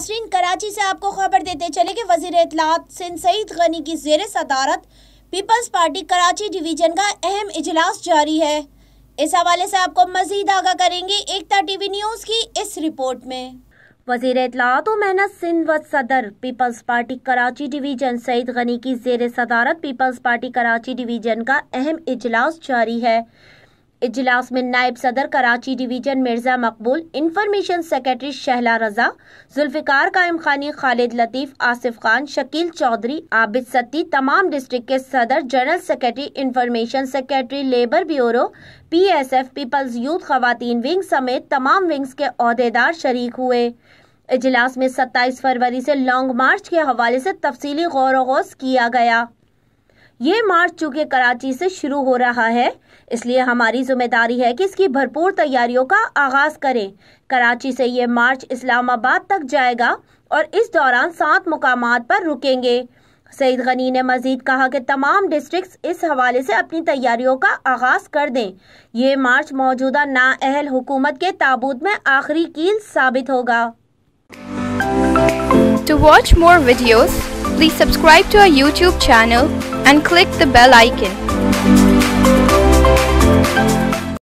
नासरीन कराची से आपको खबर देते चले कि वजीर इतलात सिंह सईद गनी की जेर सदारत पीपल्स पार्टी कराची डिवीजन का अहम इजलास जारी है इस हवाले से आपको मजीद आगा करेंगे एकता टीवी न्यूज़ की इस रिपोर्ट में वजीर इतलात व मेहनत सिंध व सदर Peoples Party Karachi division Saeed Ghani की जेर सदारत पीपल्स पार्टी कराची डिवीजन का अहम इजलास जारी है इजलास में नायब सदर Karachi division Mirza Maqbool information secretary Shehla Raza Zulfiqar Qaim Khani Khalid लतीफ़ आसिफ खान शकील चौधरी आबिद सत्ती तमाम डिस्ट्रिक्ट के सदर general secretary information secretary labour bureau P S F peoples youth खातन विंग समेत तमाम विंग्स के अहदेदार शरीक हुए इजलास में सत्ताईस फरवरी से लॉन्ग मार्च के हवाले से तफसीली गौर किया गया ये मार्च चूंकि कराची से शुरू हो रहा है इसलिए हमारी जिम्मेदारी है कि इसकी भरपूर तैयारियों का आगाज करें कराची से ये मार्च इस्लामाबाद तक जाएगा और इस दौरान सात मुकाम पर रुकेंगे सईद गनी ने मजीद कहा कि तमाम डिस्ट्रिक्ट्स इस हवाले से अपनी तैयारियों का आगाज कर दें ये मार्च मौजूदा नाअहल हुकूमत के ताबूत में आखिरी कील साबित होगा to watch more videos please subscribe to our YouTube channel and click the bell icon.